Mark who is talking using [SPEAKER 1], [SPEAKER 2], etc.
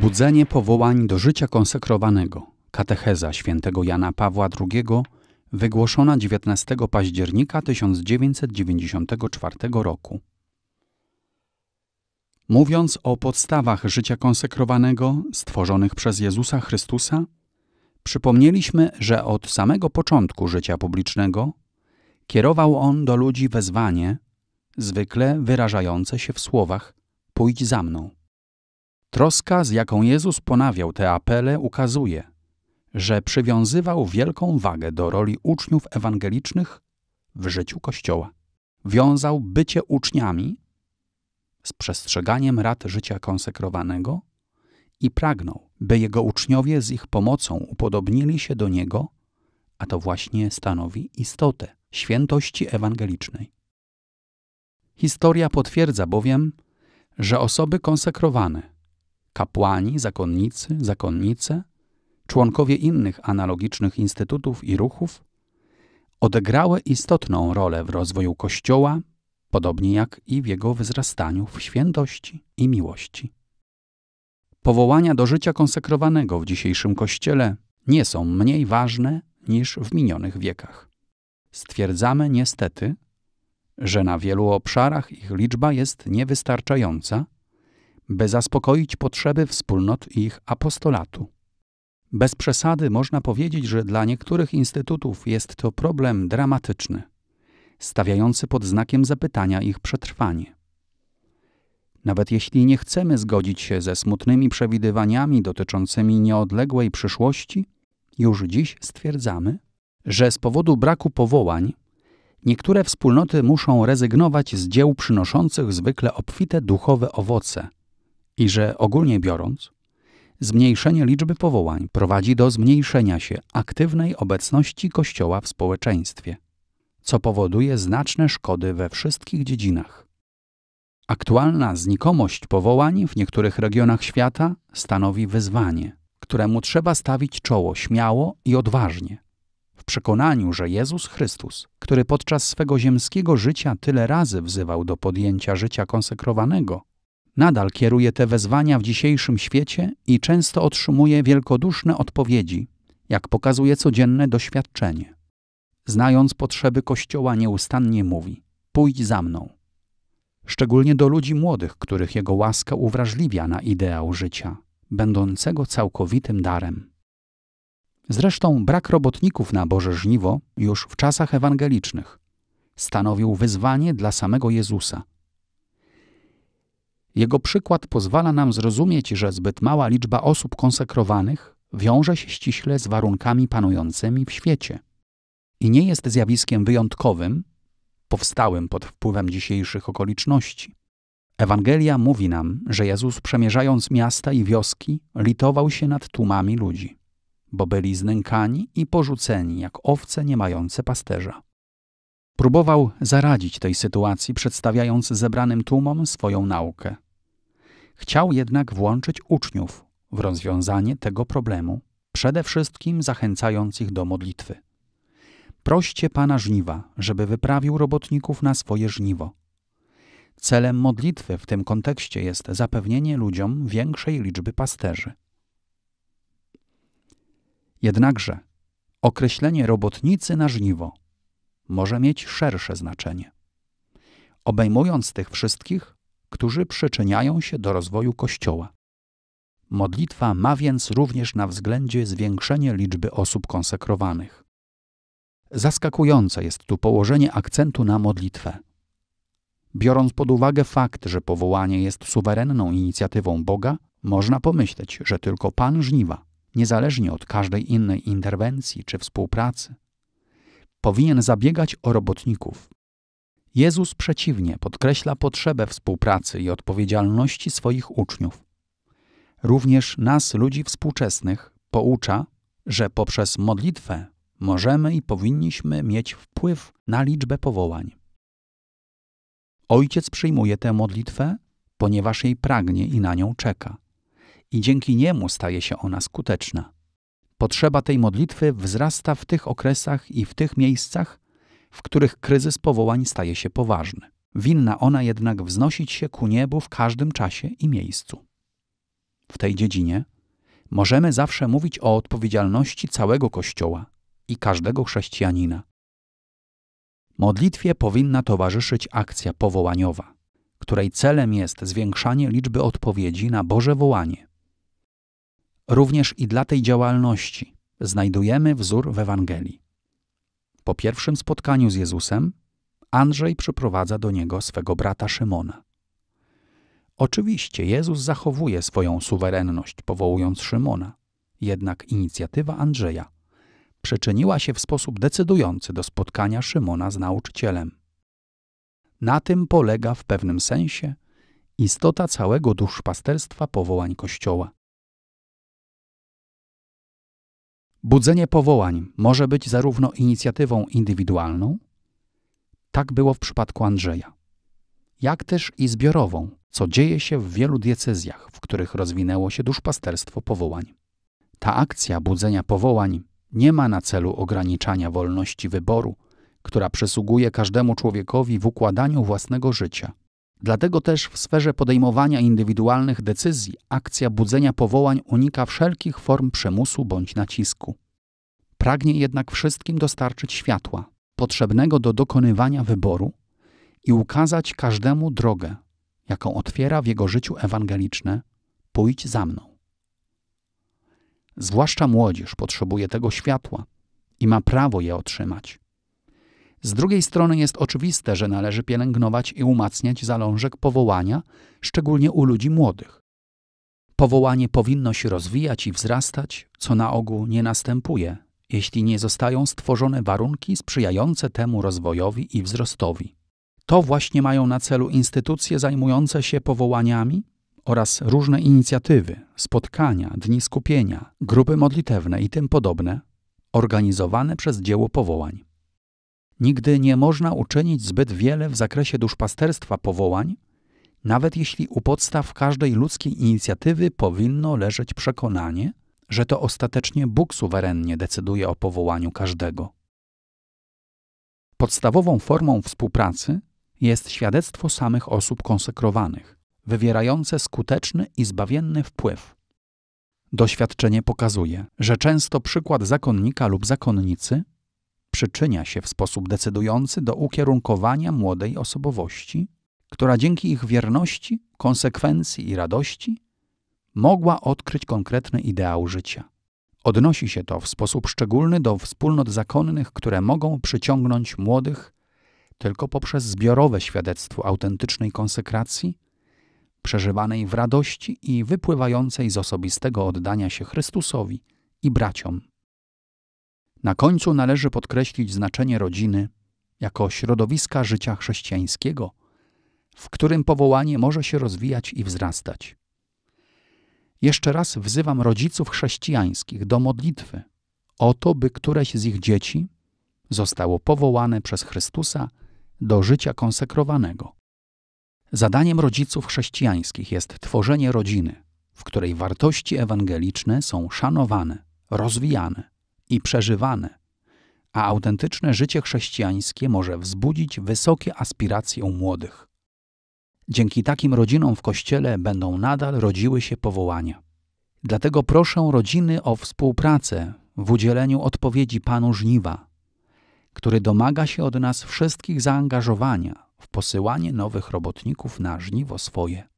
[SPEAKER 1] Budzenie powołań do życia konsekrowanego. Katecheza świętego Jana Pawła II wygłoszona 19 października 1994 roku. Mówiąc o podstawach życia konsekrowanego stworzonych przez Jezusa Chrystusa, przypomnieliśmy, że od samego początku życia publicznego kierował on do ludzi wezwanie, zwykle wyrażające się w słowach: pójdź za mną. Troska, z jaką Jezus ponawiał te apele, ukazuje, że przywiązywał wielką wagę do roli uczniów ewangelicznych w życiu Kościoła. Wiązał bycie uczniami z przestrzeganiem rad życia konsekrowanego i pragnął, by jego uczniowie z ich pomocą upodobnili się do niego, a to właśnie stanowi istotę świętości ewangelicznej. Historia potwierdza bowiem, że osoby konsekrowane kapłani, zakonnicy, zakonnice, członkowie innych analogicznych instytutów i ruchów, odegrały istotną rolę w rozwoju Kościoła, podobnie jak i w jego wzrastaniu w świętości i miłości. Powołania do życia konsekrowanego w dzisiejszym Kościele nie są mniej ważne niż w minionych wiekach. Stwierdzamy niestety, że na wielu obszarach ich liczba jest niewystarczająca by zaspokoić potrzeby wspólnot i ich apostolatu. Bez przesady można powiedzieć, że dla niektórych instytutów jest to problem dramatyczny, stawiający pod znakiem zapytania ich przetrwanie. Nawet jeśli nie chcemy zgodzić się ze smutnymi przewidywaniami dotyczącymi nieodległej przyszłości, już dziś stwierdzamy, że z powodu braku powołań niektóre wspólnoty muszą rezygnować z dzieł przynoszących zwykle obfite duchowe owoce, i że ogólnie biorąc, zmniejszenie liczby powołań prowadzi do zmniejszenia się aktywnej obecności Kościoła w społeczeństwie, co powoduje znaczne szkody we wszystkich dziedzinach. Aktualna znikomość powołań w niektórych regionach świata stanowi wyzwanie, któremu trzeba stawić czoło śmiało i odważnie. W przekonaniu, że Jezus Chrystus, który podczas swego ziemskiego życia tyle razy wzywał do podjęcia życia konsekrowanego, nadal kieruje te wezwania w dzisiejszym świecie i często otrzymuje wielkoduszne odpowiedzi, jak pokazuje codzienne doświadczenie. Znając potrzeby Kościoła, nieustannie mówi: Pójdź za mną. Szczególnie do ludzi młodych, których jego łaska uwrażliwia na ideał życia, będącego całkowitym darem. Zresztą brak robotników na Boże Żniwo już w czasach ewangelicznych stanowił wyzwanie dla samego Jezusa jego przykład pozwala nam zrozumieć, że zbyt mała liczba osób konsekrowanych wiąże się ściśle z warunkami panującymi w świecie i nie jest zjawiskiem wyjątkowym, powstałym pod wpływem dzisiejszych okoliczności. Ewangelia mówi nam, że Jezus przemierzając miasta i wioski, litował się nad tłumami ludzi, bo byli znękani i porzuceni jak owce nie mające pasterza. Próbował zaradzić tej sytuacji, przedstawiając zebranym tłumom swoją naukę. Chciał jednak włączyć uczniów w rozwiązanie tego problemu, przede wszystkim zachęcając ich do modlitwy. Proście Pana żniwa, żeby wyprawił robotników na swoje żniwo. Celem modlitwy w tym kontekście jest zapewnienie ludziom większej liczby pasterzy. Jednakże określenie robotnicy na żniwo może mieć szersze znaczenie. Obejmując tych wszystkich, którzy przyczyniają się do rozwoju Kościoła. Modlitwa ma więc również na względzie zwiększenie liczby osób konsekrowanych. Zaskakujące jest tu położenie akcentu na modlitwę. Biorąc pod uwagę fakt, że powołanie jest suwerenną inicjatywą Boga, można pomyśleć, że tylko Pan żniwa, niezależnie od każdej innej interwencji czy współpracy, powinien zabiegać o robotników, Jezus przeciwnie podkreśla potrzebę współpracy i odpowiedzialności swoich uczniów. Również nas, ludzi współczesnych, poucza, że poprzez modlitwę możemy i powinniśmy mieć wpływ na liczbę powołań. Ojciec przyjmuje tę modlitwę, ponieważ jej pragnie i na nią czeka. I dzięki niemu staje się ona skuteczna. Potrzeba tej modlitwy wzrasta w tych okresach i w tych miejscach, w których kryzys powołań staje się poważny. Winna ona jednak wznosić się ku niebu w każdym czasie i miejscu. W tej dziedzinie możemy zawsze mówić o odpowiedzialności całego Kościoła i każdego chrześcijanina. Modlitwie powinna towarzyszyć akcja powołaniowa, której celem jest zwiększanie liczby odpowiedzi na Boże wołanie. Również i dla tej działalności znajdujemy wzór w Ewangelii. Po pierwszym spotkaniu z Jezusem, Andrzej przyprowadza do niego swego brata Szymona. Oczywiście Jezus zachowuje swoją suwerenność, powołując Szymona, jednak inicjatywa Andrzeja przyczyniła się w sposób decydujący do spotkania Szymona z nauczycielem. Na tym polega w pewnym sensie istota całego duszpasterstwa powołań Kościoła. Budzenie powołań może być zarówno inicjatywą indywidualną, tak było w przypadku Andrzeja, jak też i zbiorową, co dzieje się w wielu diecezjach, w których rozwinęło się duszpasterstwo powołań. Ta akcja budzenia powołań nie ma na celu ograniczania wolności wyboru, która przysługuje każdemu człowiekowi w układaniu własnego życia – Dlatego też w sferze podejmowania indywidualnych decyzji akcja budzenia powołań unika wszelkich form przymusu bądź nacisku. Pragnie jednak wszystkim dostarczyć światła, potrzebnego do dokonywania wyboru i ukazać każdemu drogę, jaką otwiera w jego życiu ewangeliczne: pójdź za mną. Zwłaszcza młodzież potrzebuje tego światła i ma prawo je otrzymać. Z drugiej strony jest oczywiste, że należy pielęgnować i umacniać zalążek powołania, szczególnie u ludzi młodych. Powołanie powinno się rozwijać i wzrastać, co na ogół nie następuje, jeśli nie zostają stworzone warunki sprzyjające temu rozwojowi i wzrostowi. To właśnie mają na celu instytucje zajmujące się powołaniami oraz różne inicjatywy, spotkania, dni skupienia, grupy modlitewne i tym podobne, organizowane przez dzieło powołań. Nigdy nie można uczynić zbyt wiele w zakresie duszpasterstwa powołań, nawet jeśli u podstaw każdej ludzkiej inicjatywy powinno leżeć przekonanie, że to ostatecznie Bóg suwerennie decyduje o powołaniu każdego. Podstawową formą współpracy jest świadectwo samych osób konsekrowanych, wywierające skuteczny i zbawienny wpływ. Doświadczenie pokazuje, że często przykład zakonnika lub zakonnicy przyczynia się w sposób decydujący do ukierunkowania młodej osobowości, która dzięki ich wierności, konsekwencji i radości mogła odkryć konkretny ideał życia. Odnosi się to w sposób szczególny do wspólnot zakonnych, które mogą przyciągnąć młodych tylko poprzez zbiorowe świadectwo autentycznej konsekracji, przeżywanej w radości i wypływającej z osobistego oddania się Chrystusowi i braciom. Na końcu należy podkreślić znaczenie rodziny jako środowiska życia chrześcijańskiego, w którym powołanie może się rozwijać i wzrastać. Jeszcze raz wzywam rodziców chrześcijańskich do modlitwy o to, by któreś z ich dzieci zostało powołane przez Chrystusa do życia konsekrowanego. Zadaniem rodziców chrześcijańskich jest tworzenie rodziny, w której wartości ewangeliczne są szanowane, rozwijane, i przeżywane, a autentyczne życie chrześcijańskie może wzbudzić wysokie aspiracje u młodych. Dzięki takim rodzinom w kościele będą nadal rodziły się powołania. Dlatego proszę rodziny o współpracę w udzieleniu odpowiedzi Panu Żniwa, który domaga się od nas wszystkich zaangażowania w posyłanie nowych robotników na żniwo swoje.